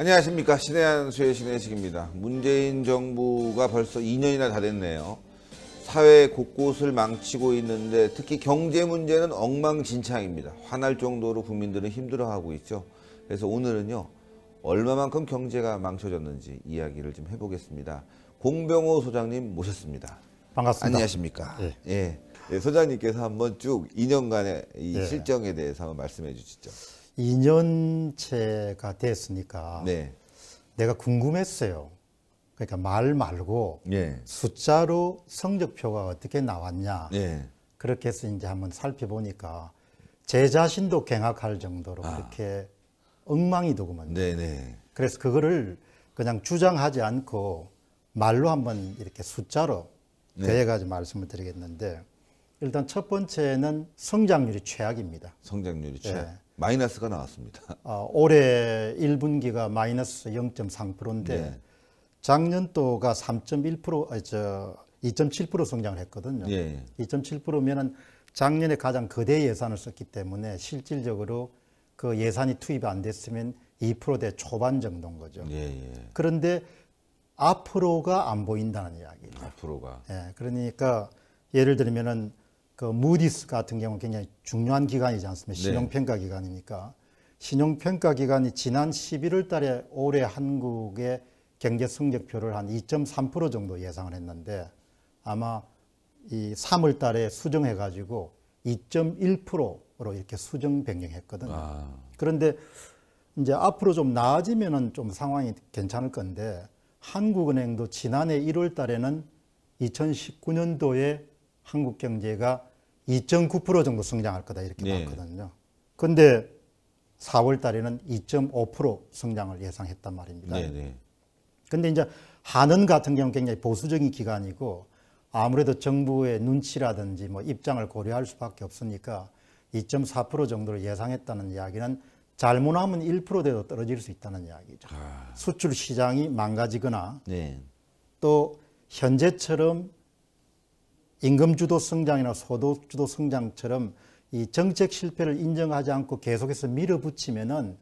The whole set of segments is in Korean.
안녕하십니까 신해한 수의 신해식입니다. 문재인 정부가 벌써 2년이나 다 됐네요. 사회 곳곳을 망치고 있는데 특히 경제 문제는 엉망진창입니다. 화날 정도로 국민들은 힘들어하고 있죠. 그래서 오늘은요 얼마만큼 경제가 망쳐졌는지 이야기를 좀 해보겠습니다. 공병호 소장님 모셨습니다. 반갑습니다. 안녕하십니까? 네. 예. 소장님께서 한번 쭉 2년간의 이 네. 실정에 대해서 한번 말씀해 주시죠. 2년째가 됐으니까 네. 내가 궁금했어요. 그러니까 말 말고 예. 숫자로 성적표가 어떻게 나왔냐. 예. 그렇게 해서 이제 한번 살펴보니까 제 자신도 경악할 정도로 아. 그렇게 엉망이되구먼요 네네. 그래서 그거를 그냥 주장하지 않고 말로 한번 이렇게 숫자로 대해가지 네. 말씀을 드리겠는데 일단 첫 번째는 성장률이 최악입니다. 성장률이 예. 최악. 네. 마이너스가 나왔습니다. 아, 올해 1분기가 마이너스 0.3%인데 네. 작년도가 3.1%저2.7% 성장을 했거든요. 예. 2.7%면은 작년에 가장 거대 예산을 썼기 때문에 실질적으로 그 예산이 투입이 안 됐으면 2%대 초반 정도인 거죠. 예예. 예. 그런데 앞으로가 안 보인다는 이야기 앞으로가. 예, 그러니까 예를 들면은 그 무디스 같은 경우 굉장히 중요한 기관이지 않습니까? 네. 신용평가 기관이니까. 신용평가 기관이 지난 11월 달에 올해 한국의 경제 성적표를 한2.3% 정도 예상을 했는데 아마 이 3월 달에 수정해 가지고 2.1%로 이렇게 수정 변경했거든요. 아. 그런데 이제 앞으로 좀 나아지면은 좀 상황이 괜찮을 건데 한국은행도 지난해 1월 달에는 2019년도에 한국 경제가 2.9% 정도 성장할 거다 이렇게 네. 봤거든요. 근데 4월 달에는 2.5% 성장을 예상했단 말입니다. 네네. 네. 근데 이제 한은 같은 경우 굉장히 보수적인 기관이고 아무래도 정부의 눈치라든지 뭐 입장을 고려할 수밖에 없으니까 2.4% 정도를 예상했다는 이야기는 잘못하면 1돼도 떨어질 수 있다는 이야기죠. 아... 수출 시장이 망가지거나 네. 또 현재처럼 임금주도 성장이나 소득주도 성장처럼 이 정책 실패를 인정하지 않고 계속해서 밀어붙이면은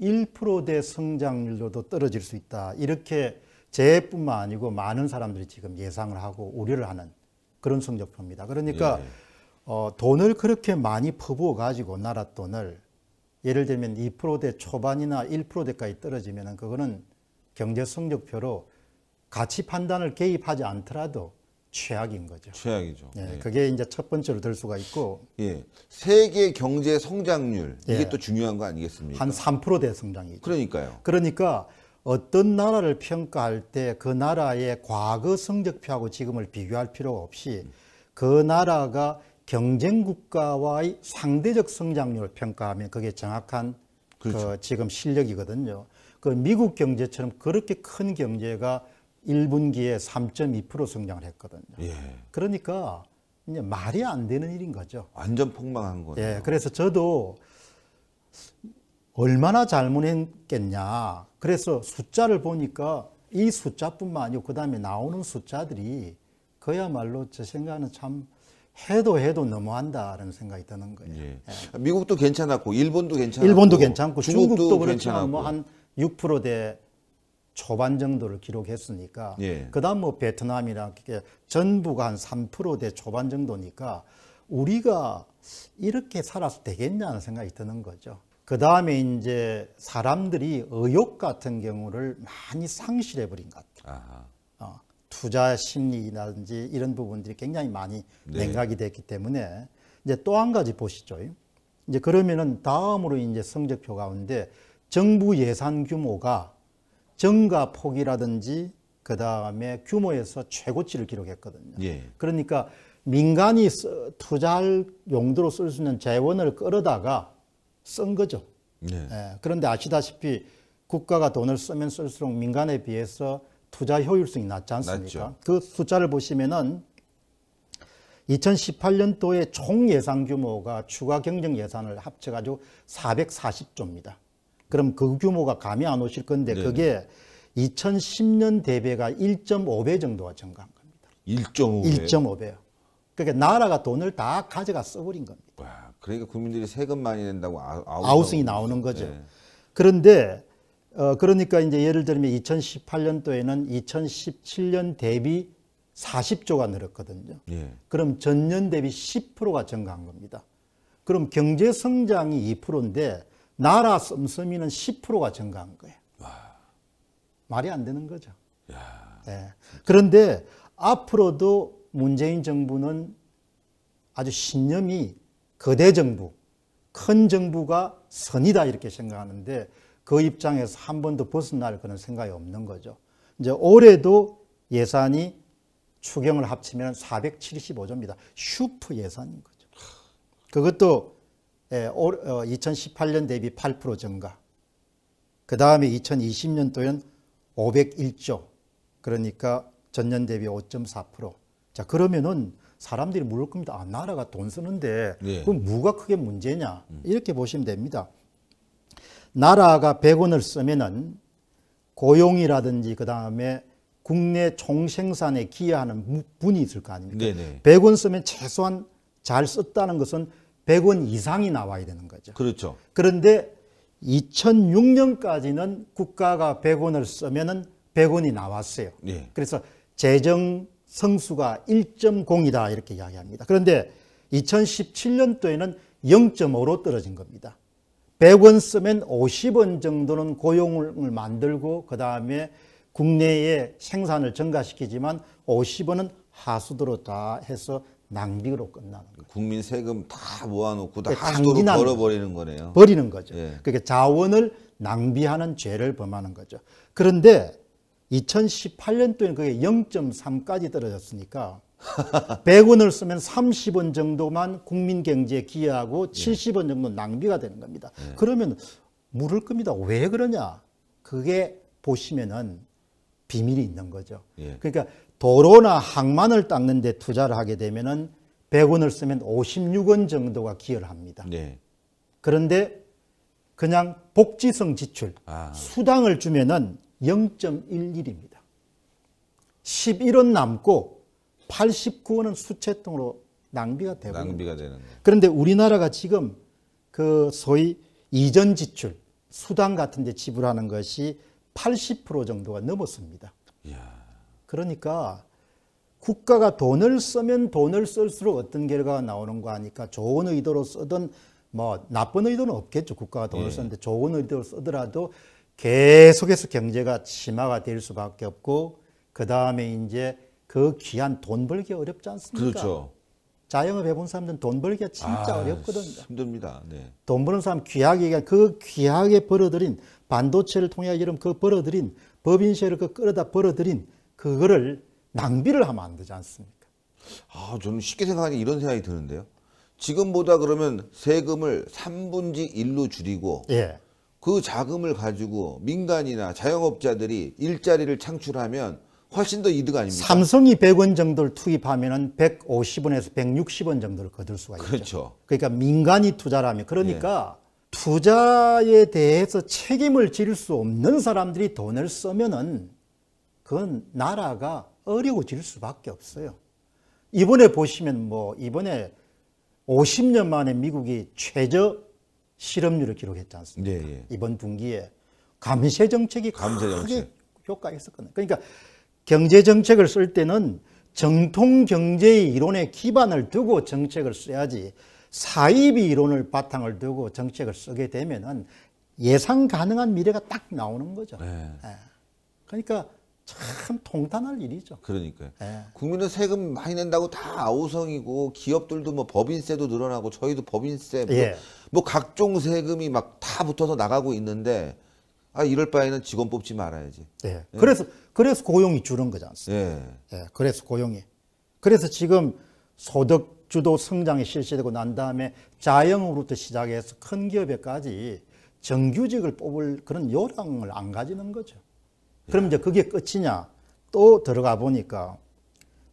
1%대 성장률로도 떨어질 수 있다. 이렇게 제뿐만 아니고 많은 사람들이 지금 예상을 하고 우려를 하는 그런 성적표입니다. 그러니까 예. 어, 돈을 그렇게 많이 퍼부어 가지고 나라 돈을 예를 들면 2%대 초반이나 1%대까지 떨어지면은 그거는 경제 성적표로 가치 판단을 개입하지 않더라도 최악인 거죠. 최악이죠. 네, 예. 그게 이제 첫 번째로 될 수가 있고. 예. 세계 경제 성장률 예. 이게 또 중요한 거 아니겠습니까? 한3% 대성장이죠. 그러니까요. 그러니까 어떤 나라를 평가할 때 그 나라의 과거 성적표하고 지금을 비교할 필요 없이 그 나라가 경쟁 국가와의 상대적 성장률을 평가하면 그게 정확한 그 그렇죠. 그 지금 실력이거든요. 그 미국 경제처럼 그렇게 큰 경제가 1분기에 3.2% 성장을 했거든요. 예. 그러니까 이제 말이 안 되는 일인 거죠. 완전 폭망한 거예요. 예. 그래서 저도 얼마나 잘못했겠냐. 그래서 숫자를 보니까 이 숫자뿐만 아니고 그다음에 나오는 숫자들이 그야말로 제 생각에는 참 해도 해도 너무한다라는 생각이 드는 거예요. 예. 예. 미국도 괜찮았고 일본도 괜찮았고 일본도 괜찮고 중국도, 중국도 그렇지만 뭐한 6%대 초반 정도를 기록했으니까 예. 그다음 뭐 베트남이랑 전부가 한 3%대 초반 정도니까 우리가 이렇게 살아서 되겠냐는 생각이 드는 거죠. 그 다음에 이제 사람들이 의욕 같은 경우를 많이 상실해 버린 것 같아요. 어, 투자 심리라든지 이런 부분들이 굉장히 많이 네. 냉각이 됐기 때문에 이제 또 한 가지 보시죠. 이제 그러면은 다음으로 이제 성적표 가운데 정부 예산 규모가 증가 폭이라든지 그 다음에 규모에서 최고치를 기록했거든요. 예. 그러니까 민간이 투자할 용도로 쓸 수 있는 재원을 끌어다가 쓴 거죠. 예. 예. 그런데 아시다시피 국가가 돈을 쓰면 쓸수록 민간에 비해서 투자 효율성이 낮지 않습니까? 낮죠. 그 숫자를 보시면은 2018년도에 총 예산 규모가 추가 경정 예산을 합쳐가지고 440조입니다. 그럼 그 규모가 감이 안 오실 건데 네네. 그게 2010년 대비가 1.5배 정도가 증가한 겁니다. 1.5배. 1.5배요. 그러니까 나라가 돈을 다 가져가 써버린 겁니다. 와, 그러니까 국민들이 세금 많이 낸다고 아우, 승이 나오는 거죠. 네. 그런데 어, 그러니까 이제 예를 들면 2018년도에는 2017년 대비 40조가 늘었거든요. 예. 그럼 전년 대비 10%가 증가한 겁니다. 그럼 경제 성장이 2%인데 나라 씀씀이는 10%가 증가한 거예요. 와. 말이 안 되는 거죠. 네. 그런데 앞으로도 문재인 정부는 아주 신념이 거대 정부, 큰 정부가 선이다 이렇게 생각하는데 그 입장에서 한 번도 벗어날 그런 생각이 없는 거죠. 이제 올해도 예산이 추경을 합치면 475조입니다. 슈퍼 예산인 거죠. 그것도 2018년 예, 어, 대비 8% 증가. 그 다음에 2020년도엔 501조. 그러니까 전년 대비 5.4%. 자, 그러면은 사람들이 물을 겁니다. 아, 나라가 돈 쓰는데 예. 그럼 뭐가 크게 문제냐? 이렇게 보시면 됩니다. 나라가 100원을 쓰면은 고용이라든지 그 다음에 국내 총생산에 기여하는 분이 있을 거 아닙니까? 네네. 100원 쓰면 최소한 잘 썼다는 것은 100원 이상이 나와야 되는 거죠. 그렇죠. 그런데 2006년까지는 국가가 100원을 쓰면은 100원이 나왔어요. 예. 그래서 재정 성수가 1.0이다 이렇게 이야기합니다. 그런데 2017년도에는 0.5로 떨어진 겁니다. 100원 쓰면 50원 정도는 고용을 만들고 그 다음에 국내에 생산을 증가시키지만 50원은 하수도로 다 해서 낭비로 끝나는 거예요. 국민 세금 다 모아놓고 다 예, 하도로 벌어버리는 거네요. 버리는 거죠. 예. 그게 그러니까 자원을 낭비하는 죄를 범하는 거죠. 그런데 2018년도에는 그게 0.3까지 떨어졌으니까 100원을 쓰면 30원 정도만 국민 경제에 기여하고 예. 70원 정도 낭비가 되는 겁니다. 예. 그러면 물을 겁니다. 왜 그러냐? 그게 보시면은 비밀이 있는 거죠. 예. 그러니까 도로나 항만을 닦는 데 투자를 하게 되면은 100원을 쓰면 56원 정도가 기여를 합니다. 네. 그런데 그냥 복지성 지출, 아. 수당을 주면은 0.11입니다. 11원 남고 89원은 수채통으로 낭비가 되고 낭비가 되는 그런데 우리나라가 지금 그 소위 이전 지출, 수당 같은 데 지불하는 것이 80% 정도가 넘었습니다. 이야. 그러니까 국가가 돈을 쓰면 돈을 쓸수록 어떤 결과가 나오는 거 아니까 좋은 의도로 쓰든 뭐 나쁜 의도는 없겠죠. 국가가 돈을 예. 쓰는데 좋은 의도로 쓰더라도 계속해서 경제가 심화가 될 수밖에 없고 그 다음에 이제 그 귀한 돈 벌기 어렵지 않습니까? 그렇죠. 자영업 해본 사람들은 돈 벌기가 진짜 아, 어렵거든요. 힘듭니다. 네. 돈 버는 사람 귀하게 그 귀하게 벌어들인 반도체를 통해 이름 그 벌어들인 법인세를 그 끌어다 벌어들인 그거를 낭비를 하면 안 되지 않습니까? 아, 저는 쉽게 생각하니 이런 생각이 드는데요. 지금보다 그러면 세금을 3분지 1로 줄이고 예. 그 자금을 가지고 민간이나 자영업자들이 일자리를 창출하면 훨씬 더 이득 아닙니까? 삼성이 100원 정도를 투입하면 150원에서 160원 정도를 거둘 수가 있죠. 그렇죠. 그러니까 민간이 투자를하면 그러니까 예. 투자에 대해서 책임을 질 수 없는 사람들이 돈을 쓰면은 그건 나라가 어려워질 수밖에 없어요. 이번에 보시면 뭐 이번에 50년 만에 미국이 최저 실업률을 기록했지 않습니까? 예, 예. 이번 분기에 감세 정책이 감세 정책. 효과가 있었거든요. 그러니까 경제 정책을 쓸 때는 정통 경제의 이론에 기반을 두고 정책을 써야지 사이비 이론을 바탕을 두고 정책을 쓰게 되면은 예상 가능한 미래가 딱 나오는 거죠. 네. 예. 그러니까 참 통탄할 일이죠. 그러니까요. 예. 국민은 세금 많이 낸다고 다 아우성이고 기업들도 뭐 법인세도 늘어나고 저희도 법인세 뭐, 예. 뭐 각종 세금이 막 다 붙어서 나가고 있는데 아 이럴 바에는 직원 뽑지 말아야지. 예. 예. 그래서 그래서 고용이 줄은 거잖습니까 예. 예. 그래서 고용이. 그래서 지금 소득 주도 성장이 실시되고 난 다음에 자영으로부터 시작해서 큰 기업에까지 정규직을 뽑을 그런 요량을 안 가지는 거죠. 예. 그럼 이제 그게 끝이냐? 또 들어가 보니까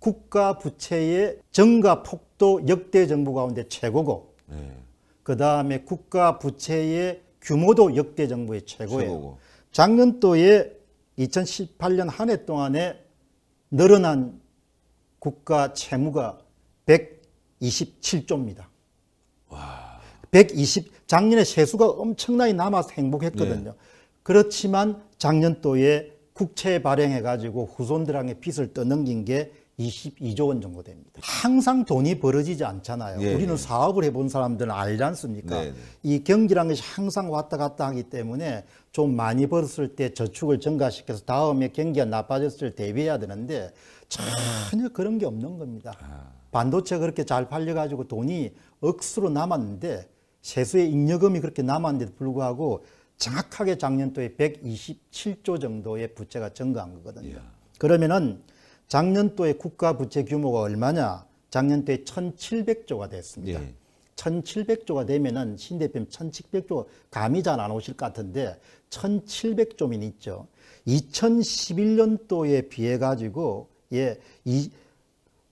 국가 부채의 증가 폭도 역대 정부 가운데 최고고, 네. 예. 그 다음에 국가 부채의 규모도 역대 정부의 최고예요. 최고고. 작년도에 2018년 한 해 동안에 늘어난 국가 채무가 127조입니다. 와. 120 작년에 세수가 엄청나게 남아서 행복했거든요. 네. 그렇지만 작년도에 국채 발행해 가지고 후손들한테 빚을 떠넘긴 게 22조 원 정도 됩니다. 항상 돈이 벌어지지 않잖아요. 예, 우리는 예. 사업을 해본 사람들은 알지 않습니까? 네, 네. 이 경기란 것이 항상 왔다 갔다 하기 때문에 좀 많이 벌었을 때 저축을 증가시켜서 다음에 경기가 나빠졌을 때 대비해야 되는데 전혀 그런 게 없는 겁니다. 아. 반도체 그렇게 잘 팔려가지고 돈이 억수로 남았는데 세수의 잉여금이 그렇게 남았는데도 불구하고 정확하게 작년도에 127조 정도의 부채가 증가한 거거든요. 예. 그러면은 작년도에 국가 부채 규모가 얼마냐? 작년도에 1,700조가 됐습니다. 예. 1,700조가 되면은 신 대표님 1,700조 감이 잘 안 오실 것 같은데 1,700조면 있죠. 2011년도에 비해 가지고 예, 이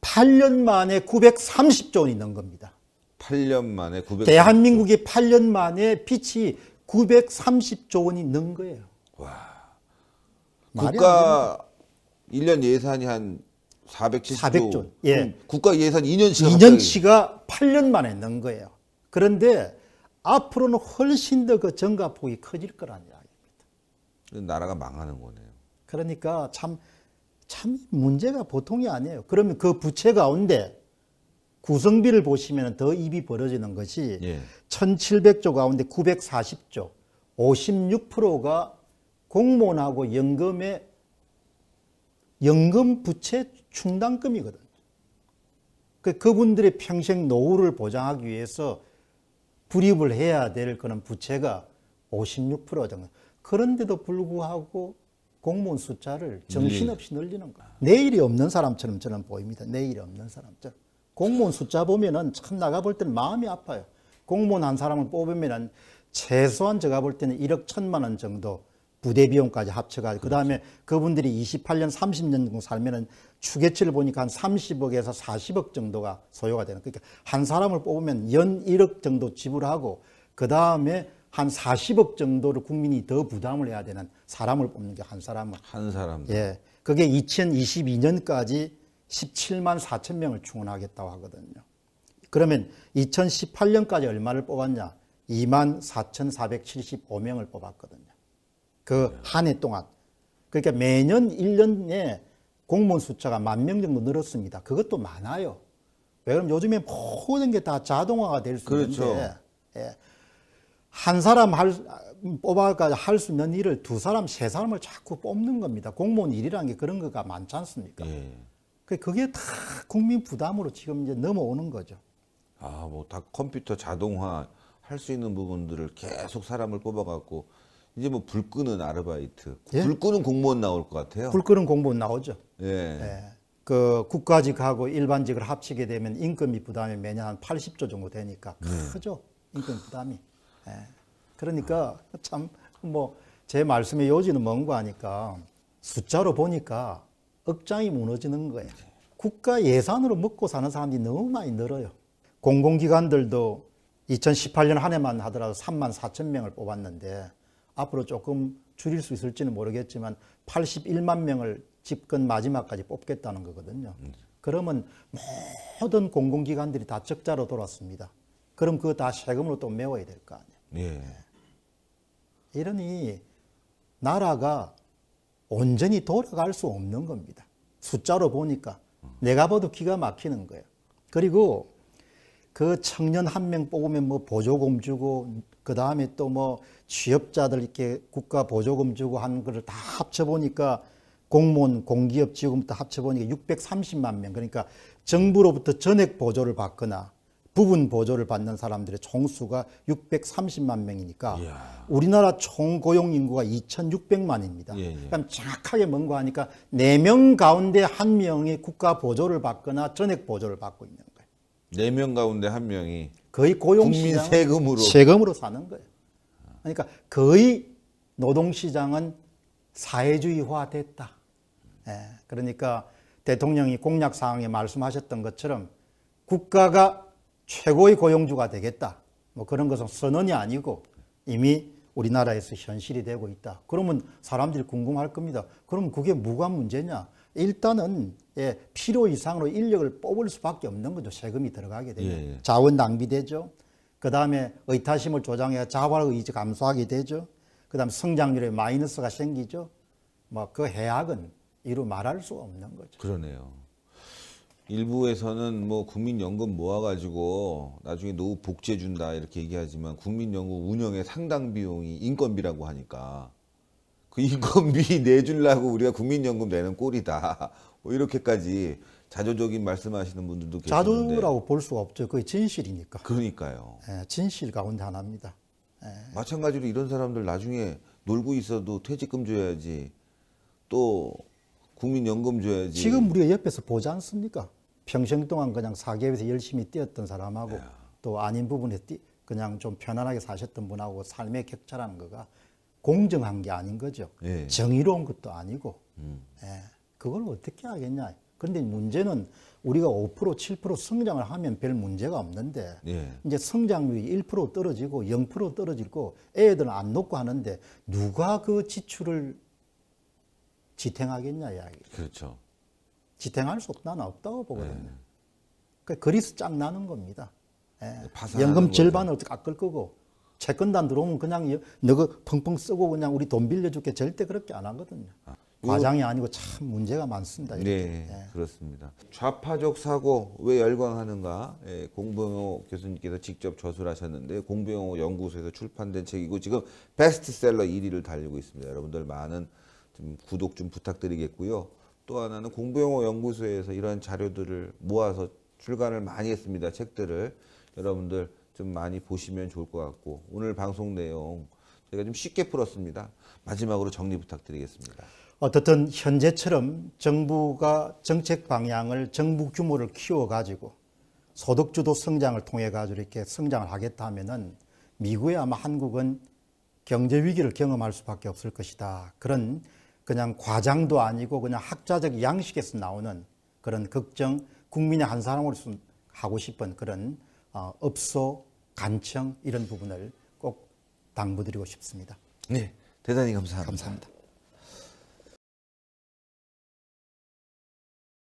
8년 만에 930조 원 있는 겁니다. 8년 만에 9 3 0 대한민국이 8년 만에 빛이 930조 원이 는 거예요. 와. 국가 1년 예산이 한 470조. 400조. 예. 음, 국가 예산 2년치가 2년치가 8년 만에 는 거예요. 그런데 앞으로는 훨씬 더그 정가폭이 커질 거라 이야기입니다. 나라가 망하는 거네요. 그러니까 참, 참 문제가 보통이 아니에요. 그러면 그 부채 가운데 구성비를 보시면 더 입이 벌어지는 것이 예. 1,700조 가운데 940조, 56%가 공무원하고 연금의 연금 부채 충당금이거든요. 그 그분들의 평생 노후를 보장하기 위해서 불입을 해야 될 그런 부채가 56% 정도. 그런데도 불구하고 공무원 숫자를 정신없이 늘리는 거예요. 내일이 없는 사람처럼 저는 보입니다. 내일이 없는 사람처럼. 공무원 숫자 보면은 참 나가 볼 때는 마음이 아파요. 공무원 한 사람을 뽑으면은 최소한 제가 볼 때는 1억 천만 원 정도 부대 비용까지 합쳐가지고 그다음에 그분들이 28년 30년 정도 살면은 추계치를 보니까 한 30억에서 40억 정도가 소요가 되는 그러니까 한 사람을 뽑으면 연 1억 정도 지불하고 그다음에 한 40억 정도를 국민이 더 부담을 해야 되는 사람을 뽑는 게 한 사람은 한 사람 예 그게 2022년까지 17만 4천 명을 충원하겠다고 하거든요. 그러면 2018년까지 얼마를 뽑았냐? 2만 4,475명을 뽑았거든요. 그 한 해 동안. 그러니까 매년 1년에 공무원 숫자가 만 명 정도 늘었습니다. 그것도 많아요. 왜냐면 요즘에 모든 게 다 자동화가 될수 그렇죠. 있는데 예. 한 사람 할, 뽑아가 할수 있는 일을 두 사람, 세 사람을 자꾸 뽑는 겁니다. 공무원 일이라는 게 그런 거가 많지 않습니까? 예. 그, 그게 다 국민 부담으로 지금 이제 넘어오는 거죠. 아, 뭐 다 컴퓨터 자동화 할 수 있는 부분들을 계속 사람을 뽑아갖고 이제 뭐불 끄는 아르바이트, 예? 불 끄는 공무원 나올 것 같아요. 불 끄는 공무원 나오죠. 예. 예. 그 국가직하고 일반직을 합치게 되면 임금이 부담이 매년 한 80조 정도 되니까 네. 크죠. 예. 임금 부담이. 예. 그러니까 참 뭐 제 말씀의 요지는 뭔가 하니까 숫자로 보니까 업장이 무너지는 거야. 국가 예산으로 먹고 사는 사람들이 너무 많이 늘어요. 공공기관들도 2018년 한 해만 하더라도 3만 4천 명을 뽑았는데 앞으로 조금 줄일 수 있을지는 모르겠지만 81만 명을 집권 마지막까지 뽑겠다는 거거든요. 음. 그러면 모든 공공기관들이 다 적자로 돌았습니다. 그럼 그거 다 세금으로 또 메워야 될 거 아니에요. 예. 이러니 나라가 온전히 돌아갈 수 없는 겁니다. 숫자로 보니까 내가 봐도 기가 막히는 거예요. 그리고 그 청년 한 명 뽑으면 뭐 보조금 주고 그 다음에 또 뭐 취업자들 이렇게 국가 보조금 주고 하는 거를 다 합쳐 보니까 공무원 공기업 지원금다 합쳐 보니까 630만 명 그러니까 정부로부터 전액 보조를 받거나 부분 보조를 받는 사람들의 총수가 630만 명이니까 이야. 우리나라 총 고용 인구가 2,600만입니다. 예, 예. 그럼 정확하게 뭔가 하니까 4명 가운데 1명이 국가 보조를 받거나 전액 보조를 받고 있는 거예요. 4명 가운데 1명이 거의 고용 시장 세금으로 세금으로 사는 거예요. 그러니까 거의 노동 시장은 사회주의화 됐다. 예. 그러니까 대통령이 공약 사항에 말씀하셨던 것처럼 국가가 최고의 고용주가 되겠다. 뭐 그런 것은 선언이 아니고 이미 우리나라에서 현실이 되고 있다. 그러면 사람들이 궁금할 겁니다. 그럼 그게 무관 문제냐? 일단은 예, 필요 이상으로 인력을 뽑을 수밖에 없는 거죠. 세금이 들어가게 되면 예, 예. 자원 낭비되죠. 그 다음에 의타심을 조장해야 자활 의지 감소하게 되죠. 그 다음 성장률에 마이너스가 생기죠. 뭐 그 해악은 이루 말할 수 없는 거죠. 그러네요. 일부에서는 뭐 국민연금 모아가지고 나중에 노후 복제 준다 이렇게 얘기하지만 국민연금 운영의 상당 비용이 인건비라고 하니까 그 인건비 내주려고 우리가 국민연금 내는 꼴이다. 뭐 이렇게까지 자조적인 말씀하시는 분들도 계시는데 자조라고 볼 수가 없죠. 그게 진실이니까. 그러니까요. 예, 진실 가운데 하나입니다. 예. 마찬가지로 이런 사람들 나중에 놀고 있어도 퇴직금 줘야지 또 국민연금 줘야지. 지금 우리가 옆에서 보지 않습니까? 평생 동안 그냥 사기업에서 열심히 뛰었던 사람하고 예. 또 아닌 부분에 뛰, 그냥 좀 편안하게 사셨던 분하고 삶의 격차라는 거가 공정한 게 아닌 거죠. 예. 정의로운 것도 아니고 음. 예. 그걸 어떻게 하겠냐. 그런데 문제는 우리가 5% 7% 성장을 하면 별 문제가 없는데 예. 이제 성장률이 1% 떨어지고 0% 떨어지고 애들은 안 놓고 하는데 누가 그 지출을 지탱하겠냐 이야기. 그렇죠. 지탱할 수 없다, 나 없다고 보거든요. 네. 그러니까 그리스 짝 나는 겁니다. 예. 연금 절반을 거죠. 깎을 거고 채권단 들어오면 그냥 너거 펑펑 쓰고 그냥 우리 돈 빌려줄게 절대 그렇게 안 하거든요. 아, 과장이 아니고 참 문제가 많습니다. 이렇게. 네, 예. 그렇습니다. 좌파적 사고 왜 열광하는가 예, 공부호 교수님께서 직접 저술 하셨는데 공부호 연구소에서 출판된 책이고 지금 베스트셀러 1위를 달리고 있습니다. 여러분들 많은 좀 구독 좀 부탁드리겠고요. 또 하나는 공부용어 연구소에서 이런 자료들을 모아서 출간을 많이 했습니다. 책들을 여러분들 좀 많이 보시면 좋을 것 같고 오늘 방송 내용 제가좀 쉽게 풀었습니다. 마지막으로 정리 부탁드리겠습니다. 어떻든 현재처럼 정부가 정책 방향을 정부 규모를 키워가지고 소득주도 성장을 통해 가지고 이렇게 성장을 하겠다 하면은 미국에 아마 한국은 경제 위기를 경험할 수밖에 없을 것이다. 그런 그냥 과장도 아니고 그냥 학자적 양식에서 나오는 그런 걱정 국민의 한 사람으로서 하고 싶은 그런 어, 업소, 간청 이런 부분을 꼭 당부드리고 싶습니다. 네, 대단히 감사합니다. 감사합니다.